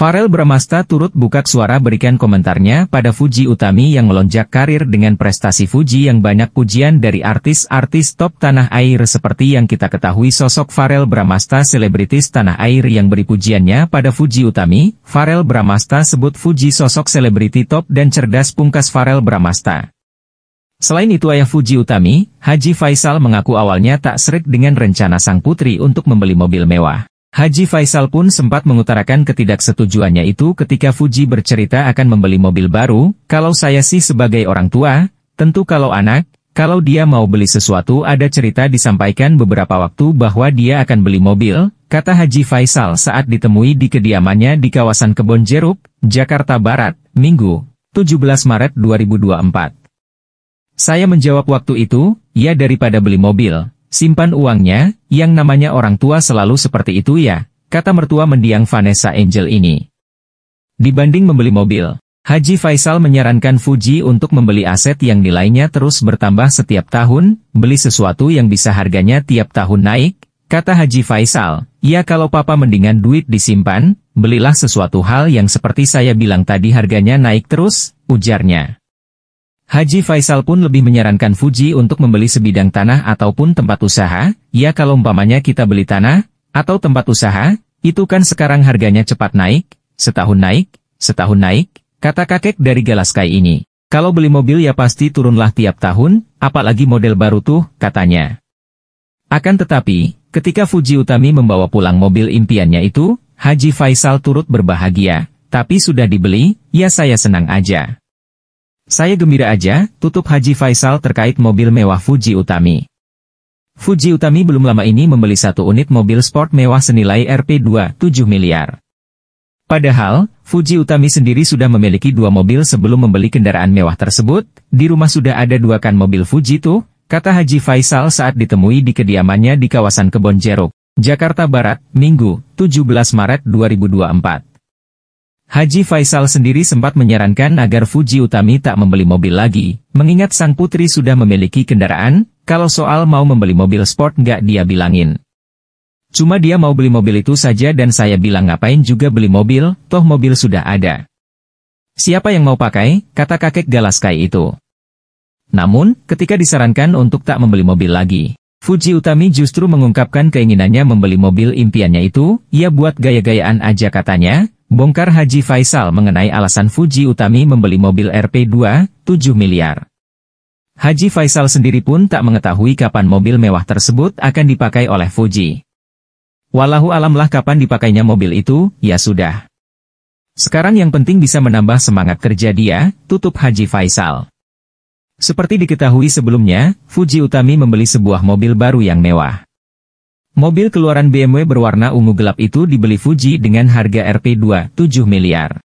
Farel Bramasta turut buka suara berikan komentarnya pada Fuji Utami yang melonjak karir dengan prestasi Fuji yang banyak pujian dari artis-artis top tanah air seperti yang kita ketahui sosok Farel Bramasta selebritis tanah air yang beri pujiannya pada Fuji Utami, Farel Bramasta sebut Fuji sosok selebriti top dan cerdas pungkas Farel Bramasta. Selain itu ayah Fuji Utami, Haji Faisal mengaku awalnya tak serik dengan rencana sang putri untuk membeli mobil mewah. Haji Faisal pun sempat mengutarakan ketidaksetujuannya itu ketika Fuji bercerita akan membeli mobil baru, kalau saya sih sebagai orang tua, tentu kalau anak, kalau dia mau beli sesuatu ada cerita disampaikan beberapa waktu bahwa dia akan beli mobil, kata Haji Faisal saat ditemui di kediamannya di kawasan Kebon Jeruk, Jakarta Barat, Minggu, 17 Maret 2024. Saya menjawab waktu itu, ya daripada beli mobil, Simpan uangnya, yang namanya orang tua selalu seperti itu ya, kata mertua mendiang Vanessa Angel ini. Dibanding membeli mobil, Haji Faisal menyarankan Fuji untuk membeli aset yang nilainya terus bertambah setiap tahun, beli sesuatu yang bisa harganya tiap tahun naik, kata Haji Faisal. Ya kalau papa mendingan duit disimpan, belilah sesuatu hal yang seperti saya bilang tadi harganya naik terus, ujarnya. Haji Faisal pun lebih menyarankan Fuji untuk membeli sebidang tanah ataupun tempat usaha, ya kalau umpamanya kita beli tanah, atau tempat usaha, itu kan sekarang harganya cepat naik, setahun naik, setahun naik, kata kakek dari Galaskai ini. Kalau beli mobil ya pasti turunlah tiap tahun, apalagi model baru tuh, katanya. Akan tetapi, ketika Fuji Utami membawa pulang mobil impiannya itu, Haji Faisal turut berbahagia, tapi sudah dibeli, ya saya senang aja. Saya gembira aja, tutup Haji Faisal terkait mobil mewah Fuji Utami. Fuji Utami belum lama ini membeli satu unit mobil sport mewah senilai Rp2,7 miliar. Padahal, Fuji Utami sendiri sudah memiliki dua mobil sebelum membeli kendaraan mewah tersebut, di rumah sudah ada dua kan mobil Fuji tuh, kata Haji Faisal saat ditemui di kediamannya di kawasan Kebon Jeruk, Jakarta Barat, Minggu, 17 Maret 2024. Haji Faisal sendiri sempat menyarankan agar Fuji Utami tak membeli mobil lagi, mengingat sang putri sudah memiliki kendaraan, kalau soal mau membeli mobil sport nggak dia bilangin. Cuma dia mau beli mobil itu saja dan saya bilang ngapain juga beli mobil, toh mobil sudah ada. Siapa yang mau pakai, kata kakek Galaskai itu. Namun, ketika disarankan untuk tak membeli mobil lagi, Fuji Utami justru mengungkapkan keinginannya membeli mobil impiannya itu, ia ya buat gaya-gayaan aja katanya, Bongkar Haji Faisal mengenai alasan Fuji Utami membeli mobil RP2, 7 miliar. Haji Faisal sendiri pun tak mengetahui kapan mobil mewah tersebut akan dipakai oleh Fuji. Walahu alamlah kapan dipakainya mobil itu, ya sudah. Sekarang yang penting bisa menambah semangat kerja dia, tutup Haji Faisal. Seperti diketahui sebelumnya, Fuji Utami membeli sebuah mobil baru yang mewah. Mobil keluaran BMW berwarna ungu gelap itu dibeli Fuji dengan harga Rp 27 miliar.